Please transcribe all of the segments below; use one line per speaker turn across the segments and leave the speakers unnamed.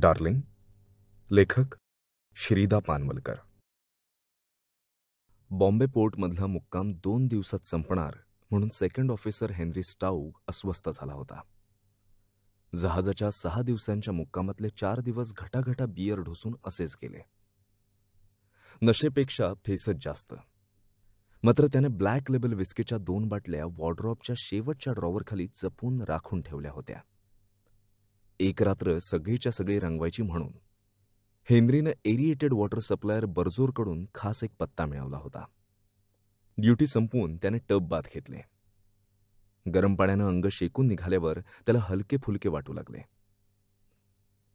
darling लेखक श्रीदा पानवलकर बॉम्बे पोर्टमधला मुक्काम दोन दिवसात संपणार म्हणून सेकंड ऑफिसर हेनरी स्टाऊ अस्वस्थ झाला होता जहाजाच्या सहा दिवसांच्या मुक्कामातले चार दिवस घटाघटा बियर ढोसून असेच गेले नशेपेक्षा फेसच जास्त मात्र त्याने ब्लॅक लेबल विस्कीच्या दोन बाटल्या वॉर्ड्रॉपच्या शेवटच्या ड्रॉवरखाली जपून राखून ठेवल्या होत्या एक रात्र सगळीच्या सगळी रंगवायची म्हणून हेनरीनं एरिएटेड वॉटर सप्लायर बर्जोरकडून खास एक पत्ता मिळवला होता ड्युटी संपवून त्याने टब बाद घेतले गरम पाण्यानं अंग शेकून निघाल्यावर त्याला हलके फुलके वाटू लागले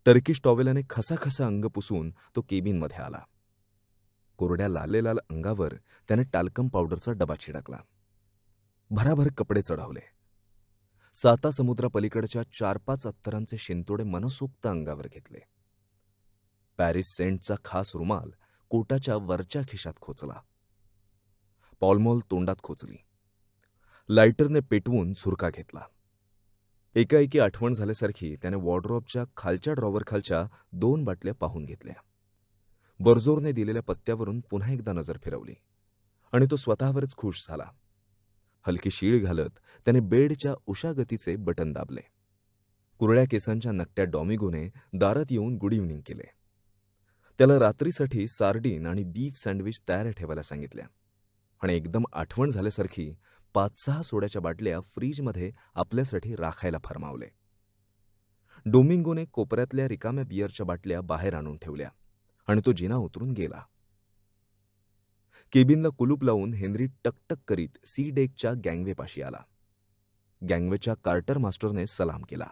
टर्किश टॉवेलाने खसाखसा अंग पुसून तो केबिनमध्ये आला कोरड्या लालेलाल अंगावर त्याने टाल्कम पावडरचा डबा छिडकला भराभर कपडे चढवले साता समुद्रापलीकडच्या चार पाच अत्तरांचे शिंतोडे मनसोक्त अंगावर घेतले पॅरिस सेंटचा खास रुमाल कोटाच्या वरच्या खिशात खोचला पॉलमॉल तोंडात खोचली लायटरने पेटवून सुरका घेतला एकाएकी आठवण झाल्यासारखी त्याने वॉर्ड्रॉपच्या खालच्या ड्रॉवरखालच्या दोन बाटल्या पाहून घेतल्या बर्जोरने दिलेल्या पत्त्यावरून पुन्हा एकदा नजर फिरवली आणि तो स्वतःवरच खुश झाला हलकी शीळ घालत त्याने बेडच्या उशागतीचे बटन दाबले कुरळ्या केसांच्या नकट्या डॉमिगोने दारात येऊन गुड इव्हनिंग केले त्याला रात्रीसाठी सार्डीन आणि बीफ सँडविच तयार ठेवायला सांगितल्या आणि एकदम आठवण झाल्यासारखी पाच सहा सोड्याच्या बाटल्या फ्रीजमध्ये आपल्यासाठी राखायला फरमावले डोमिंगोने कोपऱ्यातल्या रिकाम्या बियरच्या बाटल्या बाहेर आणून ठेवल्या आणि तो जिना उतरून गेला केबिनला कुलूप लावून हेनरी टकटक करीत सी डेकच्या गँगवेपाशी आला गँगवेच्या कार्टर मास्टरने सलाम केला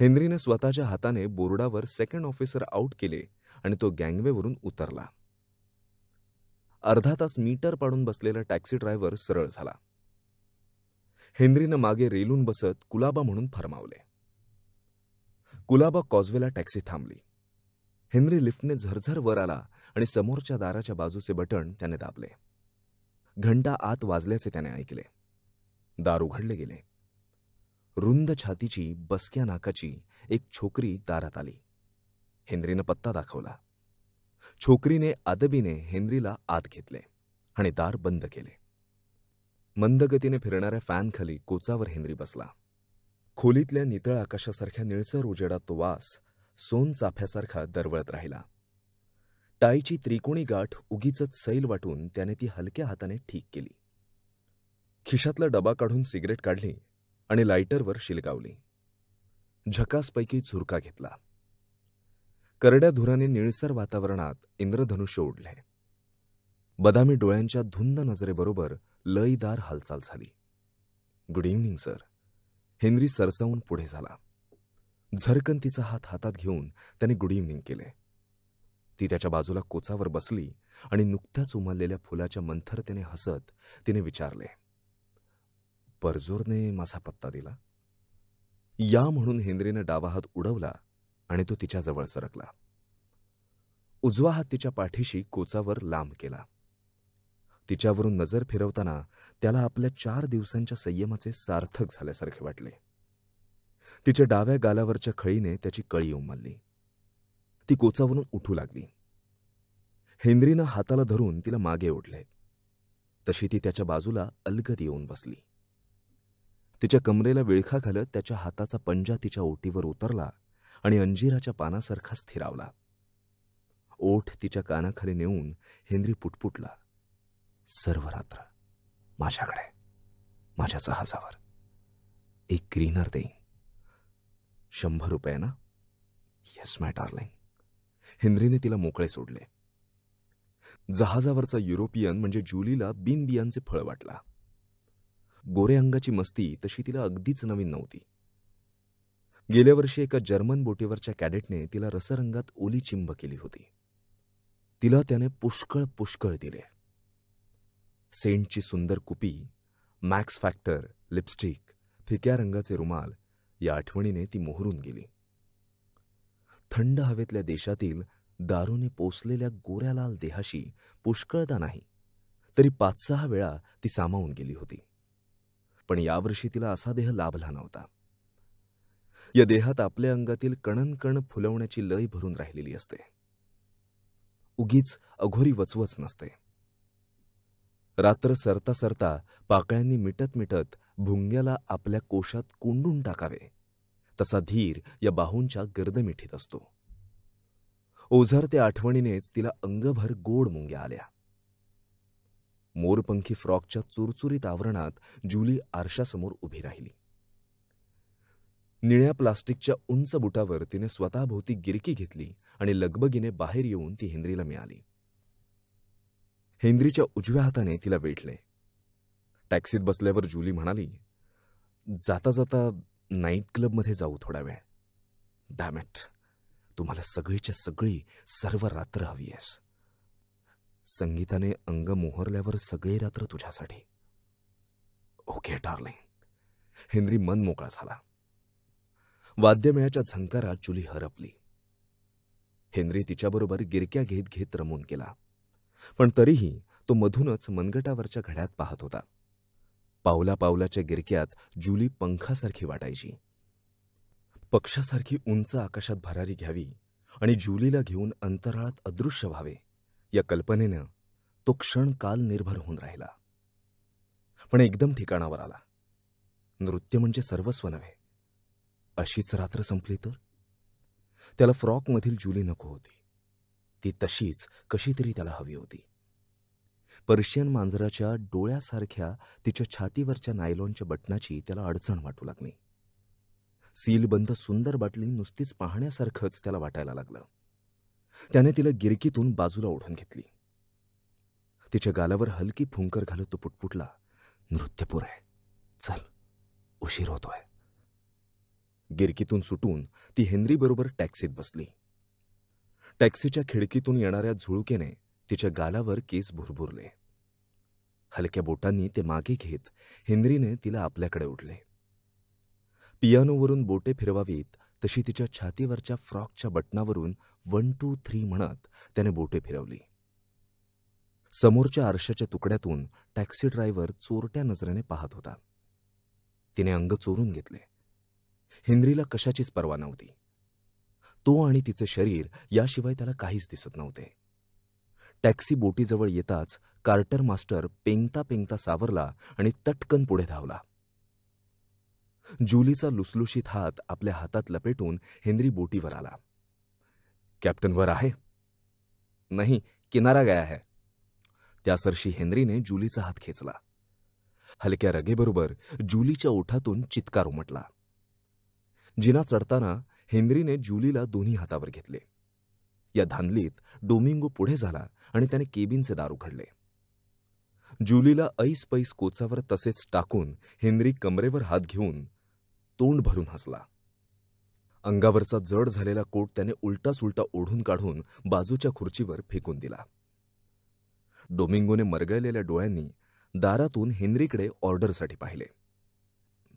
हेनरीने स्वतःच्या हाताने बोर्डावर सेकंड ऑफिसर आऊट केले आणि तो गँगवेवरून उतरला अर्धा तास मीटर पाडून बसलेला टॅक्सी ड्रायव्हर सरळ झाला हेनरीनं मागे रेलून बसत कुलाबा म्हणून फरमावले कुलाबा कॉजवेला टॅक्सी थांबली हेनरी लिफ्टने झरझर वर आला आणि समोरच्या दाराच्या बाजूचे बटण त्याने दाबले घंटा आत वाजल्याचे त्याने ऐकले दार उघडले गेले रुंद छातीची बसक्या नाकाची एक छोकरी दारात आली हेनरीनं पत्ता दाखवला छोकरीने आदबीने हेनरीला आत घेतले आणि दार बंद केले मंदगतीने फिरणाऱ्या फॅनखाली कोचावर हेनरी बसला खोलीतल्या नितळ आकाशासारख्या निळसर उजेडात तो वास सोन चाफ्यासारखा दरवळत राहिला टाईची त्रिकोणी गाठ उगीच सैल वाटून त्याने ती हलक्या हाताने ठीक केली खिशातला डबा काढून सिगरेट काढली आणि लायटरवर शिलगावली झकासपैकी झुरका घेतला करड्या धुराने निळसर वातावरणात इंद्रधनुष्य ओढले बदामी डोळ्यांच्या धुंद नजरेबरोबर लयदार हालचाल झाली गुड इव्हनिंग सर हेनरी सरसावून पुढे झाला झरकन तिचा हात हातात घेऊन त्याने गुड इव्हनिंग केले ती त्याच्या बाजूला कोचावर बसली आणि नुकत्याच उमललेल्या फुलाच्या मंथरतेने हसत तिने विचारले परजोरने माझा पत्ता दिला या म्हणून हेनरीनं डावा हात उडवला आणि तो तिच्याजवळ सरकला उजवा हात तिच्या पाठीशी कोचावर लांब केला तिच्यावरून नजर फिरवताना त्याला आपल्या चार दिवसांच्या संयमाचे सार्थक झाल्यासारखे वाटले तिच्या डाव्या गालावरच्या खळीने त्याची कळी उमलली ती कोचावरून उठू लागली हेनरीनं हाताला धरून तिला मागे ओढले तशी ती त्याच्या बाजूला अलगद येऊन बसली तिच्या कमरेला विळखा घालत त्याच्या हाताचा पंजा तिच्या ओटीवर उतरला आणि अंजिराच्या पानासारखा स्थिरावला ओठ तिच्या कानाखाली नेऊन हेनरी पुटपुटला सर्व रात्र माझ्याकडे माझ्या सहजावर एक ग्रीनर देईन शंभर रुपये ना येस माय डार्लिंग हेनरीने तिला मोकळे सोडले जहाजावरचा युरोपियन म्हणजे जुलीला बिनबियांचे फळ वाटला गोरे अंगाची मस्ती तशी तिला अगदीच नवीन नव्हती गेल्या वर्षी एका जर्मन बोटीवरच्या कॅडेटने तिला रसरंगात ओली चिंब केली होती तिला त्याने पुष्कळ पुष्कळ दिले सेंटची सुंदर कुपी मॅक्स फॅक्टर लिपस्टिक फिक्या रंगाचे रुमाल या आठवणीने ती मोहरून गेली थंड हवेतल्या देशातील दारूने पोचलेल्या गोऱ्यालाल देहाशी पुष्कळदा नाही तरी पाच सहा वेळा ती सामावून गेली होती पण यावर्षी तिला असा देह लाभला नव्हता या देहात आपल्या अंगातील कणनकण फुलवण्याची लय भरून राहिलेली असते उगीच अघोरी वचवच नसते रात्र सरता सरता पाकळ्यांनी मिटत मिटत भुंग्याला आपल्या कोशात कोंडून टाकावे तसा धीर या बाहूंच्या गर्दमिठीत असतो ओझर आठवणीनेच तिला अंगभर गोड मुंग्या आल्या मोरपंखी फ्रॉकच्या चुरचुरीत आवरणात जुली आरशासमोर उभी राहिली निळ्या प्लास्टिकच्या उंच बुटावर तिने स्वतःभोवती गिरकी घेतली आणि लगबगीने बाहेर येऊन ती हेनरीला मिळाली हेनरीच्या उजव्या हाताने तिला वेढले टॅक्सीत बसल्यावर जुली म्हणाली जाता जाता नाईट क्लबमध्ये जाऊ थोडा वेळ डॅमेट तुम्हाला सगळीच्या सगळी सर्व रात्र हवी आहेस संगीताने अंग मोहरल्यावर सगळी रात्र तुझ्यासाठी ओके डार्लिंग हेनरी मन मोकळा झाला वाद्यमेळाच्या झंकारात जुली हरपली हेनरी तिच्याबरोबर गिरक्या घेत घेत रमून केला पण तरीही तो मधूनच मनगटावरच्या घड्यात पाहत होता पावला पावलाच्या गिरक्यात जुली पंखासारखी वाटायची पक्षासारखी उंच आकाशात भरारी घ्यावी आणि जुलीला घेऊन अंतराळात अदृश्य व्हावे या कल्पनेनं तो क्षण काल निर्भर होऊन राहिला पण एकदम ठिकाणावर आला नृत्य म्हणजे सर्वस्व नव्हे अशीच रात्र संपली तर त्याला फ्रॉकमधील जुली नको होती ती तशीच कशी तरी त्याला हवी होती पर्शियन मांजराच्या डोळ्यासारख्या तिच्या छातीवरच्या नायलॉनच्या बटणाची त्याला अडचण वाटू लागली सीलबंद सुंदर बाटली नुसतीच पाहण्यासारखंच त्याला वाटायला लागलं त्याने तिला गिरकीतून बाजूला ओढून घेतली तिच्या गालावर हलकी फुंकर घालत तो पुटपुटला नृत्यपूर आहे चल उशीर होतोय गिरकीतून सुटून ती बरोबर टॅक्सीत बसली टॅक्सीच्या खिडकीतून येणाऱ्या झुळुकेने तिच्या गालावर केस भुरभुरले हलक्या बोटांनी ते मागे घेत हेनरीने तिला आपल्याकडे ओढले पियानोवरून बोटे फिरवावीत तशी तिच्या छातीवरच्या फ्रॉकच्या बटणावरून वन टू थ्री म्हणत त्याने बोटे फिरवली समोरच्या आरशाच्या तुकड्यातून टॅक्सी ड्रायव्हर चोरट्या नजरेने पाहत होता तिने अंग चोरून घेतले हेनरीला कशाचीच पर्वा नव्हती तो आणि तिचे शरीर याशिवाय त्याला काहीच दिसत नव्हते टॅक्सी बोटीजवळ येताच कार्टर मास्टर पेंगता पेंगता सावरला आणि तटकन पुढे धावला जुलीचा लुसलुशीत हात आपल्या हातात लपेटून हेनरी बोटीवर आला कॅप्टनवर आहे नाही किनारा गया है त्यासरशी हेनरीने जुलीचा हात खेचला हलक्या रगेबरोबर जुलीच्या ओठातून चित्कार उमटला जिना चढताना हेनरीने जुलीला दोन्ही हातावर घेतले या धांदलीत डोमिंगो पुढे झाला आणि त्याने केबिनचे दार उघडले जुलीला ऐस पैस कोचावर तसेच टाकून हेनरी कमरेवर हात घेऊन तोंड भरून हसला अंगावरचा जड झालेला कोट त्याने उलटा सुलटा ओढून काढून बाजूच्या खुर्चीवर फेकून दिला डोमिंगोने मरगळलेल्या डोळ्यांनी दारातून हेनरीकडे ऑर्डरसाठी पाहिले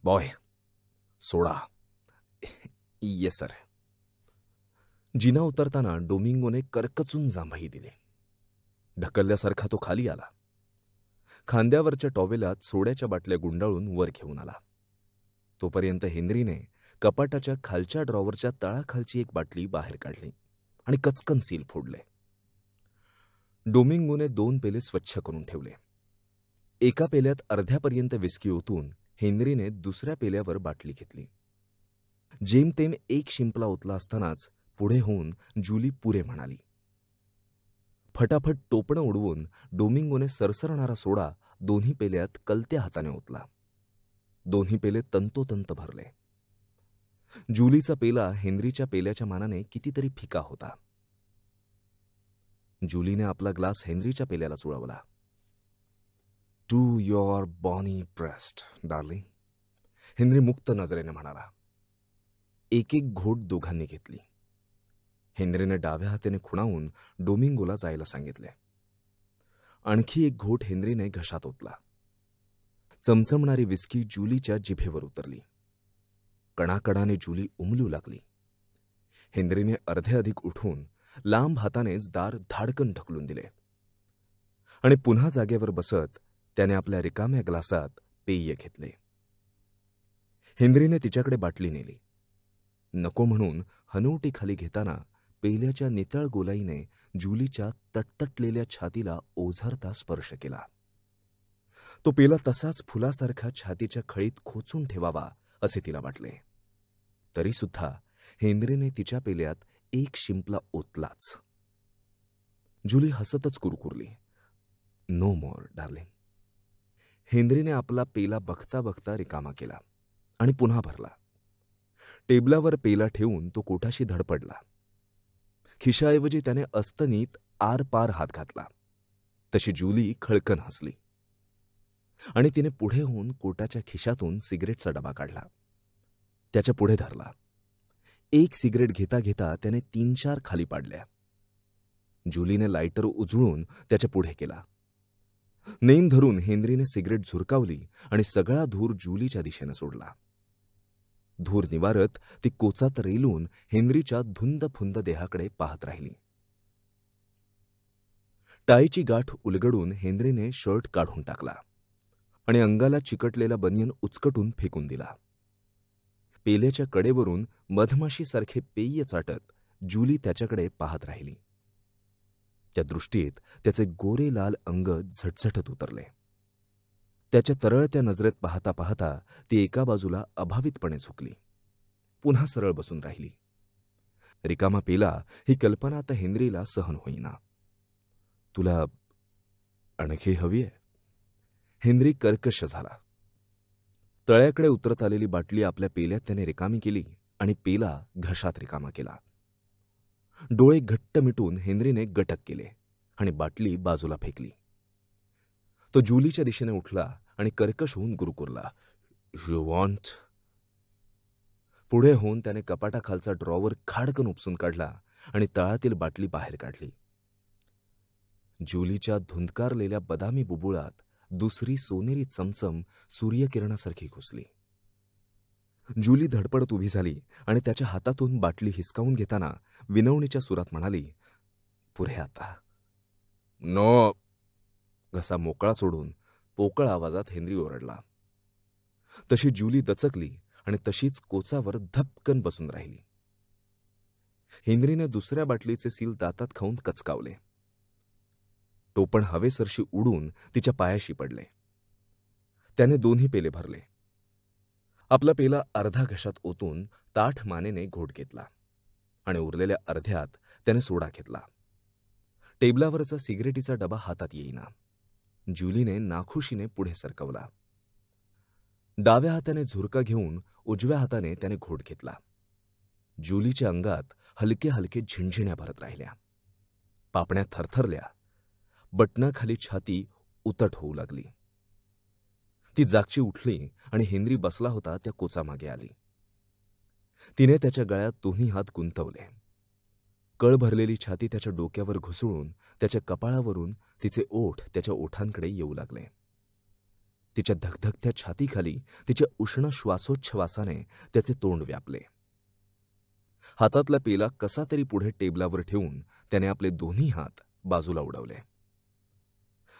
बॉय सोडा येस सर जिना उतरताना डोमिंगोने करकचून जांभई दिले ढकलल्यासारखा तो खाली आला खांद्यावरच्या टॉवेलात सोड्याच्या बाटल्या गुंडाळून वर घेऊन आला तोपर्यंत हेनरीने कपाटाच्या खालच्या ड्रॉवरच्या तळाखालची एक बाटली बाहेर काढली आणि कचकन सील फोडले डोमिंगोने दोन पेले स्वच्छ करून ठेवले एका पेल्यात अर्ध्यापर्यंत विस्की ओतून हेनरीने दुसऱ्या पेल्यावर बाटली घेतली जेमतेम एक शिंपला उतला असतानाच पुढे होऊन जुली पुरे म्हणाली फटाफट टोपणं उडवून डोमिंगोने सरसरणारा सोडा दोन्ही पेल्यात कलत्या हाताने ओतला दोन्ही पेले तंतोतंत भरले जुलीचा पेला हेनरीच्या पेल्याच्या मानाने कितीतरी फिका होता जुलीने आपला ग्लास हेनरीच्या पेल्याला चुळवला to your bonny breast darling Henry मुक्त नजरेने म्हणाला एक एक घोट दोघांनी घेतली हेनरीने डाव्या हाताने खुणावून डोमिंगोला जायला सांगितले आणखी एक घोट हेनरीने घशात ओतला चमचमणारी विस्की जुलीच्या जिभेवर उतरली कणाकणाने जुली उमलू लागली हेनरीने अर्धे अधिक उठून लांब हातानेच दार धाडकन ढकलून दिले आणि पुन्हा जागेवर बसत त्याने आपल्या रिकाम्या ग्लासात पेय घेतले हेनरीने तिच्याकडे बाटली नेली नको म्हणून हनुवटी खाली घेताना पेल्याच्या नितळ गोलाईने जुलीच्या तटतटलेल्या छातीला ओझरता स्पर्श केला तो पेला तसाच फुलासारखा छातीच्या खळीत खोचून ठेवावा असे तिला वाटले तरीसुद्धा हेंद्रेने तिच्या पेल्यात एक शिंपला ओतलाच जुली हसतच कुरकुरली नो मोर डार्लिंग हेंद्रेने आपला पेला बघता बघता रिकामा केला आणि पुन्हा भरला टेबलावर पेला ठेवून तो कोठाशी धडपडला खिशाऐवजी त्याने अस्तनीत आरपार हात घातला तशी जुली खळकन हसली आणि तिने पुढे होऊन कोटाच्या खिशातून सिगरेटचा डबा काढला त्याच्या पुढे धरला एक सिगरेट घेता घेता त्याने तीन चार खाली पाडल्या जुलीने लायटर उजळून त्याच्या पुढे केला नेम धरून हेनरीने सिगरेट झुरकावली आणि सगळा धूर जुलीच्या दिशेने सोडला धूर निवारत ती कोचात रेलून हेनरीच्या धुंद फुंद देहाकडे पाहत राहिली टाईची गाठ उलगडून हेनरीने शर्ट काढून टाकला आणि अंगाला चिकटलेला बनियन उचकटून फेकून दिला पेल्याच्या कडेवरून मधमाशीसारखे पेय चाटत जुली त्याच्याकडे पाहत राहिली त्या दृष्टीत त्याचे गोरे लाल अंग झटझटत उतरले त्याच्या त्या नजरेत पाहता पाहता ती एका बाजूला अभावितपणे झुकली पुन्हा सरळ बसून राहिली रिकामा पेला ही कल्पना आता हेनरीला सहन होईना तुला आणखी हवी आहे हेनरी कर्कश झाला तळ्याकडे उतरत आलेली बाटली आपल्या पेल्यात त्याने रिकामी केली आणि पेला घशात रिकामा केला डोळे घट्ट मिटून हेनरीने गटक केले आणि बाटली बाजूला फेकली तो जुलीच्या दिशेने उठला आणि कर्कश होऊन गुरुकुरला यू वॉन्ट पुढे होऊन त्याने कपाटाखालचा ड्रॉवर खाडकन उपसून काढला आणि तळातील बाटली बाहेर काढली जुलीच्या धुंदकारलेल्या बदामी बुबुळात दुसरी सोनेरी चमचम सूर्यकिरणासारखी घुसली जुली धडपडत उभी झाली आणि त्याच्या हातातून बाटली हिसकावून घेताना विनवणीच्या सुरात म्हणाली पुरे आता नो घसा मोकळा सोडून पोकळ आवाजात हेनरी ओरडला तशी जुली दचकली आणि तशीच कोचावर धपकन बसून राहिली हेनरीने दुसऱ्या बाटलीचे सील दातात खाऊन कचकावले तो पण हवेसरशी उडून तिच्या पायाशी पडले त्याने दोन्ही पेले भरले आपला पेला अर्धा घशात ओतून ताठ मानेने घोट घेतला आणि उरलेल्या अर्ध्यात त्याने सोडा घेतला टेबलावरचा सिगरेटीचा डबा हातात येईना जुलीने नाखुशीने पुढे सरकवला डाव्या हाताने झुरका घेऊन उजव्या हाताने त्याने घोट घेतला जुलीच्या अंगात हलके हलके झिणझिण्या भरत राहिल्या पापण्या थरथरल्या बटणाखाली छाती उतट होऊ लागली ती जागची उठली आणि हेनरी बसला होता त्या कोचामागे आली तिने त्याच्या गळ्यात दोन्ही हात गुंतवले कळ भरलेली छाती त्याच्या डोक्यावर घुसळून त्याच्या कपाळावरून तिचे ओठ त्याच्या ओठांकडे येऊ लागले तिच्या धकधकत्या छातीखाली तिच्या उष्ण श्वासोच्छवासाने त्याचे तोंड व्यापले हातातला पेला कसा तरी पुढे टेबलावर ठेवून त्याने आपले दोन्ही हात बाजूला उडवले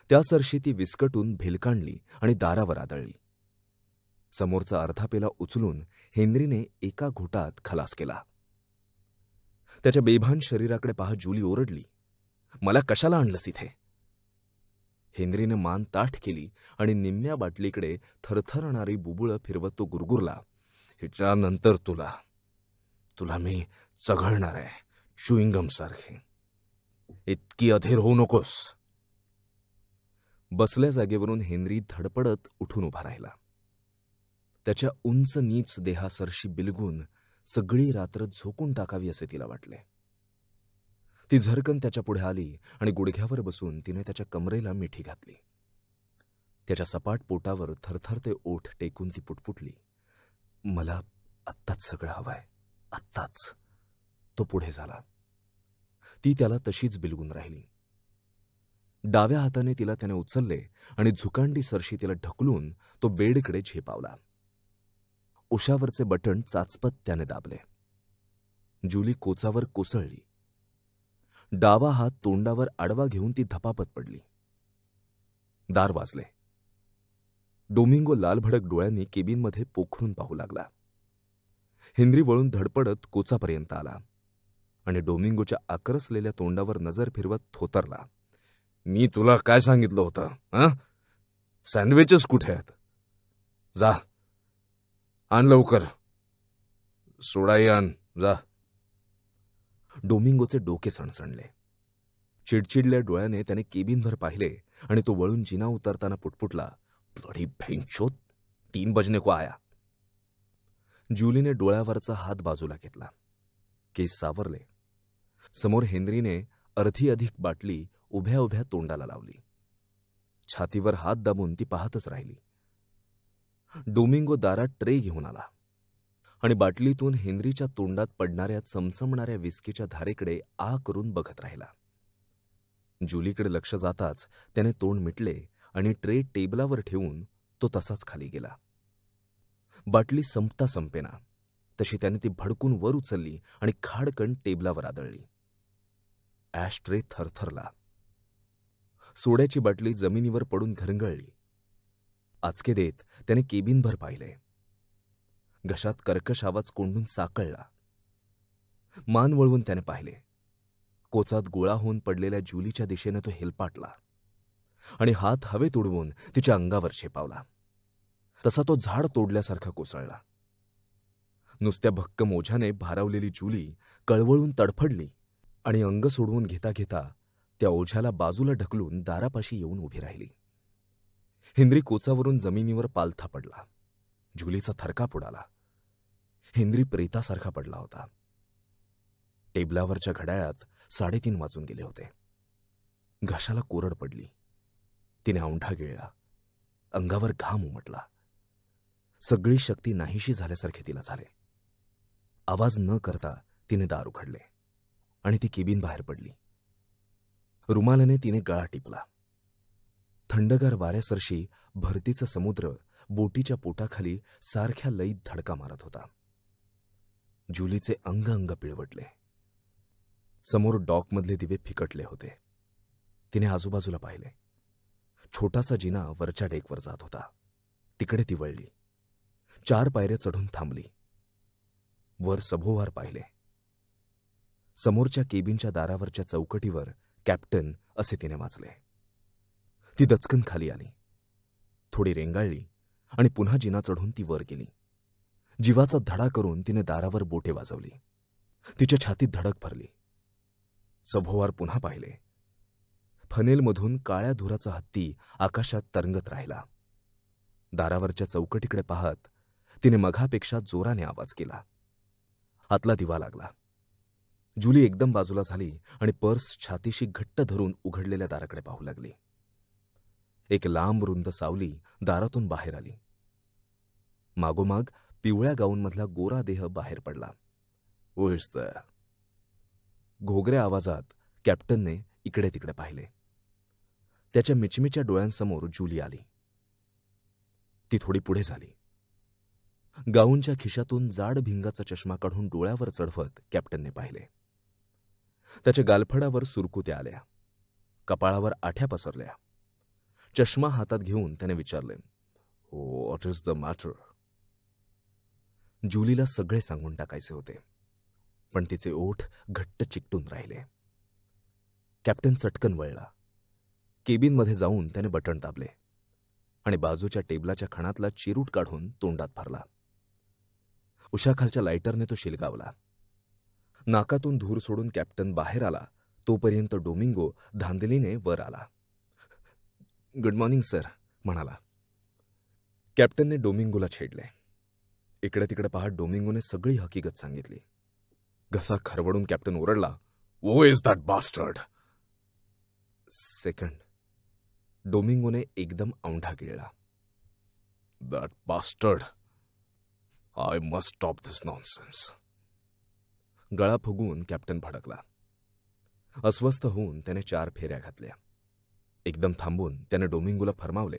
त्या सरशी ती विस्कटून भिलकांडली आणि दारावर आदळली समोरचा अर्धा पेला उचलून हेनरीने एका घोटात खलास केला त्याच्या बेभान शरीराकडे पाहत जुली ओरडली मला कशाला आणलंस इथे हेनरीनं मान ताठ केली आणि निम्म्या बाटलीकडे थरथरणारी बुबुळं फिरवत तो गुरगुरला हिच्यानंतर तुला तुला मी चघळणार आहे सारखे इतकी अधीर होऊ नकोस बसल्या जागेवरून हेनरी धडपडत उठून उभा राहिला त्याच्या उंच नीच देहासरशी बिलगून सगळी रात्र झोकून टाकावी असे तिला वाटले ती झरकन त्याच्या पुढे आली आणि गुडघ्यावर बसून तिने त्याच्या कमरेला मिठी घातली त्याच्या सपाट पोटावर थरथर ते ओठ टेकून ती पुटपुटली मला आत्ताच सगळं हवंय आत्ताच तो पुढे झाला ती त्याला तशीच बिलगून राहिली डाव्या हाताने तिला त्याने उचलले आणि झुकांडी सरशी तिला ढकलून तो बेडकडे झेपावला उशावरचे बटण चाचपत त्याने दाबले जुली कोचावर कोसळली डावा हात तोंडावर आडवा घेऊन ती धपापत पडली दार वाजले डोमिंगो लालभडक डोळ्यांनी केबिनमध्ये पोखरून पाहू लागला हिंद्री वळून धडपडत कोचापर्यंत आला आणि डोमिंगोच्या आक्रसलेल्या तोंडावर नजर फिरवत थोतरला मी तुला काय सांगितलं होतं अं सँडविचेस कुठे आहेत जा आण लवकर सोडाई आण जा डोमिंगोचे डोके सणसणले चिडचिडल्या डोळ्याने त्याने केबिनभर पाहिले आणि तो वळून जिना उतरताना पुटपुटला थोडी भेंशोत तीन बजने को आया ज्युलीने डोळ्यावरचा हात बाजूला घेतला केस सावरले समोर हेनरीने अर्धी अधिक बाटली उभ्या उभ्या तोंडाला लावली छातीवर हात दाबून ती पाहतच राहिली डोमिंगो दारात ट्रे घेऊन आला आणि बाटलीतून हेनरीच्या तोंडात पडणाऱ्या चमचमणाऱ्या विस्कीच्या धारेकडे आ करून बघत राहिला जुलीकडे लक्ष जाताच त्याने तोंड मिटले आणि ट्रे टेबलावर ठेवून तो तसाच खाली गेला बाटली संपता संपेना तशी त्याने ती भडकून वर उचलली आणि खाडकण टेबलावर आदळली ॲश ट्रे थरथरला सोड्याची बाटली जमिनीवर पडून घरंगळली आचके देत त्याने केबिनभर पाहिले घशात कर्कश आवाज कोंडून साकळला मान वळवून त्याने पाहिले कोचात गोळा होऊन पडलेल्या जुलीच्या दिशेने तो हेलपाटला आणि हात हवेत उडवून तिच्या अंगावर शेपावला तसा तो झाड तोडल्यासारखा कोसळला नुसत्या भक्कम ओझ्याने भारावलेली जुली कळवळून तडफडली आणि अंग सोडवून घेता घेता त्या ओझ्याला बाजूला ढकलून दारापाशी येऊन उभी राहिली हेनरी कोचावरून जमिनीवर पालथा पडला झुलीचा थरका पुडाला हेनरी प्रेतासारखा पडला होता टेबलावरच्या घड्याळात साडेतीन वाजून गेले होते घशाला कोरड पडली तिने औंढा गिळला अंगावर घाम उमटला सगळी शक्ती नाहीशी झाल्यासारखे तिला झाले आवाज न करता तिने दार उघडले आणि ती केबिन बाहेर पडली रुमालाने तिने गळा टिपला थंडगार वाऱ्यासरशी भरतीचा समुद्र बोटीच्या पोटाखाली सारख्या लईत धडका मारत होता जुलीचे अंग अंग पिळवटले समोर डॉकमधले दिवे फिकटले होते तिने आजूबाजूला पाहिले छोटासा जिना वरच्या डेकवर जात होता तिकडे ती वळली चार पायऱ्या चढून थांबली वर सभोवार पाहिले समोरच्या केबिनच्या दारावरच्या चौकटीवर कॅप्टन असे तिने वाचले ती दचकन खाली आली थोडी रेंगाळली आणि पुन्हा जिना चढून ती वर गेली जीवाचा धडा करून तिने दारावर बोटे वाजवली तिच्या छातीत धडक भरली सभोवार पुन्हा पाहिले फनेलमधून काळ्या धुराचा हत्ती आकाशात तरंगत राहिला दारावरच्या चौकटीकडे पाहत तिने मघापेक्षा जोराने आवाज केला आतला दिवा लागला जुली एकदम बाजूला झाली आणि पर्स छातीशी घट्ट धरून उघडलेल्या दाराकडे पाहू लागली एक लांब रुंद सावली दारातून बाहेर आली मागोमाग पिवळ्या गाऊनमधला गोरा देह बाहेर पडला ओळसत घोगऱ्या आवाजात कॅप्टनने इकडे तिकडे पाहिले त्याच्या मिचमिच्या डोळ्यांसमोर जुली आली ती थोडी पुढे झाली गाऊनच्या खिशातून जाड भिंगाचा चष्मा काढून डोळ्यावर चढवत कॅप्टनने पाहिले त्याच्या गालफडावर सुरकुत्या आल्या कपाळावर आठ्या पसरल्या चष्मा हातात घेऊन त्याने विचारले व्हॉट इज द मॅटर जुलीला सगळे सांगून टाकायचे होते पण तिचे ओठ घट्ट चिकटून राहिले कॅप्टन चटकन वळला केबिनमध्ये जाऊन त्याने बटण दाबले आणि बाजूच्या टेबलाच्या खणातला चिरूट काढून तोंडात भरला उशाखालच्या लायटरने तो शिलगावला नाकातून धूर सोडून कॅप्टन बाहेर आला तोपर्यंत डोमिंगो धांदलीने वर आला गुड मॉर्निंग सर म्हणाला कॅप्टनने डोमिंगोला छेडले इकडे तिकडे पाहत डोमिंगोने सगळी हकीकत सांगितली घसा खरवडून कॅप्टन ओरडला who is that bastard second डोमिंगोने एकदम औंढा गिळला that bastard I must stop this nonsense गळा फुगून कॅप्टन भडकला अस्वस्थ होऊन त्याने चार फेऱ्या घातल्या एकदम थांबून त्याने डोमिंगोला फरमावले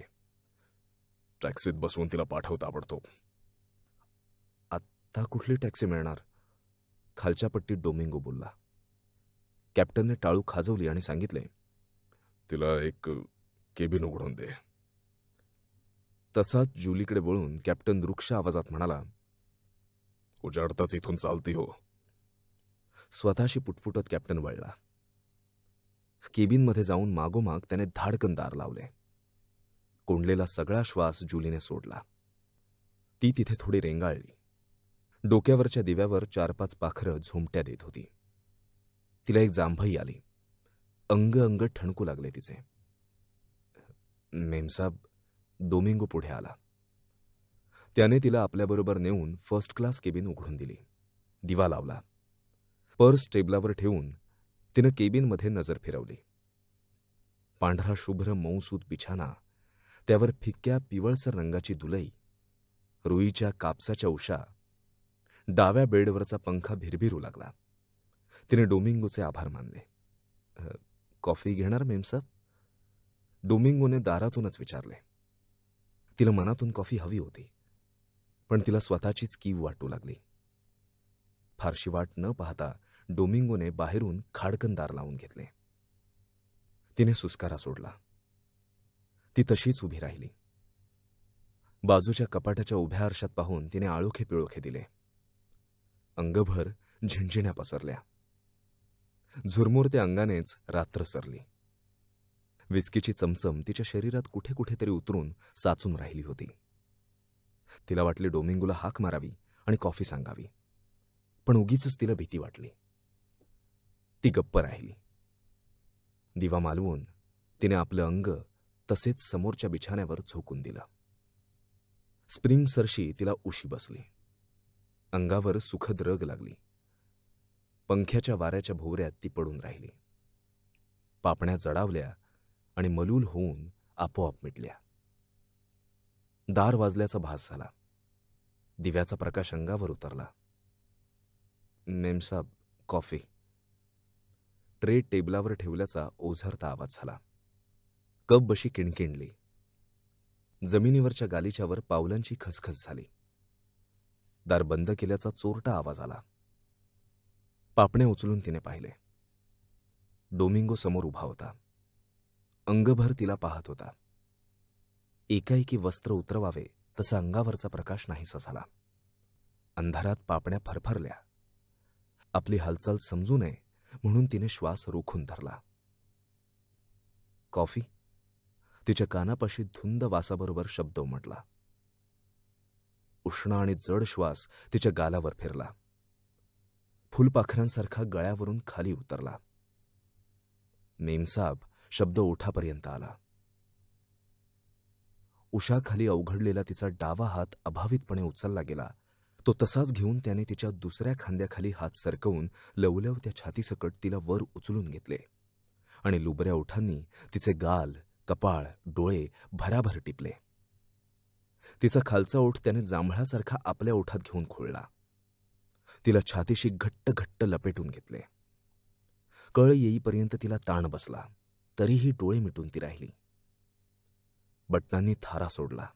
टॅक्सीत बसवून तिला पाठवत आवडतो आत्ता कुठली टॅक्सी मिळणार खालच्या पट्टीत डोमिंगो बोलला कॅप्टनने टाळू खाजवली आणि सांगितले तिला एक केबिन उघडून दे तसाच जुलीकडे वळून कॅप्टन रुक्ष आवाजात म्हणाला उजाडताच इथून चालती हो स्वतःशी पुटपुटत कॅप्टन वळला केबिनमध्ये जाऊन मागोमाग त्याने धाडकन दार लावले कोंडलेला सगळा श्वास जुलीने सोडला ती तिथे थोडी रेंगाळली डोक्यावरच्या दिव्यावर चार पाच पाखरं झोमट्या देत होती तिला एक जांभई आली अंग अंग ठणकू लागले तिचे मेमसाब डोमिंगो पुढे आला त्याने तिला आपल्याबरोबर नेऊन फर्स्ट क्लास केबिन उघडून दिली दिवा लावला पर्स टेबलावर ठेवून तिनं केबिनमध्ये नजर फिरवली पांढरा शुभ्र मऊसूत बिछाना त्यावर फिक्क्या पिवळसर रंगाची दुलई रुईच्या कापसाच्या उषा डाव्या बेडवरचा पंखा भिरभिरू लागला तिने डोमिंगोचे आभार मानले कॉफी घेणार मेमसाब डोमिंगोने दारातूनच विचारले तिला मनातून कॉफी हवी होती पण तिला स्वतःचीच कीव वाटू लागली फारशी वाट न पाहता डोमिंगोने बाहेरून खाडकन दार लावून घेतले तिने सुस्कारा सोडला ती तशीच उभी राहिली बाजूच्या कपाटाच्या उभ्या आरशात पाहून तिने आळोखे पिळोखे दिले अंगभर झिणझिण्या पसरल्या त्या अंगानेच रात्र सरली विस्कीची चमचम तिच्या शरीरात कुठे कुठेतरी उतरून साचून राहिली होती तिला वाटले डोमिंगोला हाक मारावी आणि कॉफी सांगावी पण उगीच तिला भीती वाटली ती गप्प राहिली दिवा मालवून तिने आपलं अंग तसेच समोरच्या बिछाण्यावर झोकून दिलं स्प्रिंग सरशी तिला उशी बसली अंगावर सुखद रग लागली पंख्याच्या वाऱ्याच्या भोवऱ्यात ती पडून राहिली पापण्या जडावल्या आणि मलूल होऊन आपोआप मिटल्या दार वाजल्याचा भास झाला दिव्याचा प्रकाश अंगावर उतरला मेमसाब कॉफी ट्रे टेबलावर ठेवल्याचा ओझरता आवाज झाला कप बशी किणकिणली जमिनीवरच्या गालिच्यावर पावलांची खसखस झाली दार बंद केल्याचा चोरटा आवाज आला पापणे उचलून तिने पाहिले डोमिंगो समोर उभा होता अंगभर तिला पाहत होता एकाएकी वस्त्र उतरवावे तसा अंगावरचा प्रकाश नाहीसा झाला अंधारात पापण्या फरफरल्या आपली हालचाल समजू नये म्हणून तिने श्वास रोखून धरला कॉफी तिच्या कानापाशी धुंद वासाबरोबर शब्द उमटला उष्ण आणि जड श्वास तिच्या गालावर फिरला फुलपाखरांसारखा गळ्यावरून खाली उतरला मेमसाब शब्द ओठापर्यंत आला उषाखाली अवघडलेला तिचा डावा हात अभावितपणे उचलला गेला तो तसाच घेऊन त्याने तिच्या दुसऱ्या खांद्याखाली हात सरकवून लवलव त्या छातीसकट तिला वर उचलून घेतले आणि लुबऱ्या ओठांनी तिचे गाल कपाळ डोळे भराभर टिपले तिचा खालचा ओठ त्याने जांभळासारखा आपल्या ओठात घेऊन खोळला तिला छातीशी घट्ट घट्ट लपेटून घेतले कळ येईपर्यंत तिला ताण बसला तरीही डोळे मिटून ती राहिली बटनांनी थारा सोडला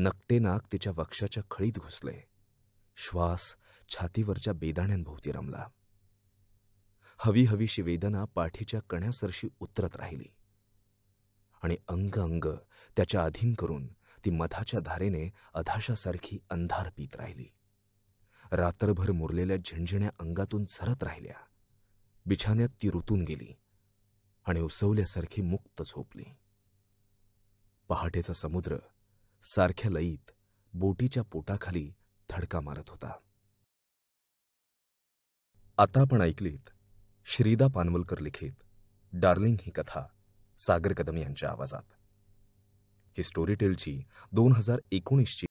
नकटे नाक तिच्या वक्षाच्या खळीत घुसले श्वास छातीवरच्या बेदाण्यांभोवती रमला हवी हवीशी वेदना पाठीच्या कण्यासरशी उतरत राहिली आणि अंग अंग त्याच्या अधीन करून ती मधाच्या धारेने अधाशासारखी अंधार पीत राहिली रात्रभर मुरलेल्या झिणझिण्या अंगातून झरत राहिल्या बिछाण्यात ती रुतून गेली आणि उसवल्यासारखी मुक्त झोपली पहाटेचा समुद्र सारख्या लईत बोटीच्या पोटाखाली थडका मारत होता आता आपण ऐकलीत श्रीदा पानवलकर लिखित डार्लिंग ही कथा सागर कदम यांच्या आवाजात ही स्टोरीटेलची दोन हजार एकोणीसची